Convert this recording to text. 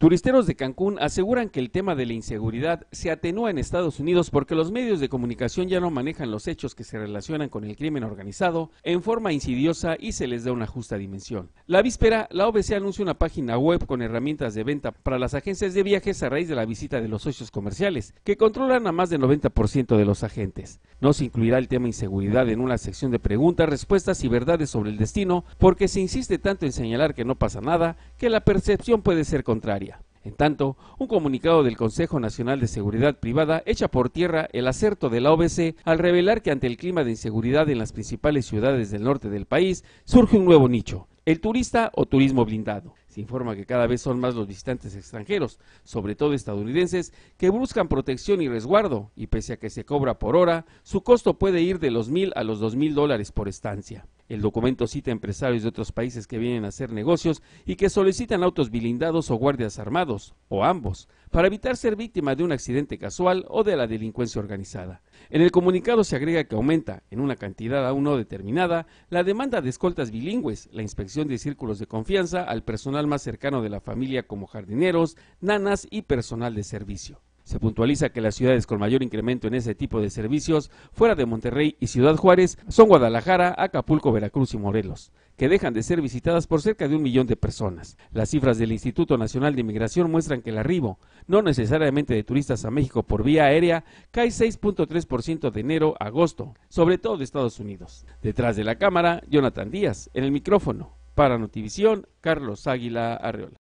Turisteros de Cancún aseguran que el tema de la inseguridad se atenúa en Estados Unidos porque los medios de comunicación ya no manejan los hechos que se relacionan con el crimen organizado en forma insidiosa y se les da una justa dimensión. La víspera, la OBC anuncia una página web con herramientas de venta para las agencias de viajes a raíz de la visita de los socios comerciales, que controlan a más del 90% de los agentes. No se incluirá el tema inseguridad en una sección de preguntas, respuestas y verdades sobre el destino porque se insiste tanto en señalar que no pasa nada que la percepción puede ser contraria. En tanto, un comunicado del Consejo Nacional de Seguridad Privada echa por tierra el acerto de la OBC al revelar que ante el clima de inseguridad en las principales ciudades del norte del país surge un nuevo nicho, el turista o turismo blindado. Se informa que cada vez son más los visitantes extranjeros, sobre todo estadounidenses, que buscan protección y resguardo, y pese a que se cobra por hora, su costo puede ir de los mil a los dos mil dólares por estancia. El documento cita empresarios de otros países que vienen a hacer negocios y que solicitan autos blindados o guardias armados, o ambos, para evitar ser víctima de un accidente casual o de la delincuencia organizada. En el comunicado se agrega que aumenta, en una cantidad aún no determinada, la demanda de escoltas bilingües, la inspección de círculos de confianza al personal más cercano de la familia como jardineros, nanas y personal de servicio. Se puntualiza que las ciudades con mayor incremento en ese tipo de servicios fuera de Monterrey y Ciudad Juárez son Guadalajara, Acapulco, Veracruz y Morelos, que dejan de ser visitadas por cerca de un millón de personas. Las cifras del Instituto Nacional de Inmigración muestran que el arribo, no necesariamente de turistas a México por vía aérea, cae 6.3% de enero a agosto, sobre todo de Estados Unidos. Detrás de la cámara, Jonathan Díaz, en el micrófono. Para Notivisión, Carlos Águila Arreola.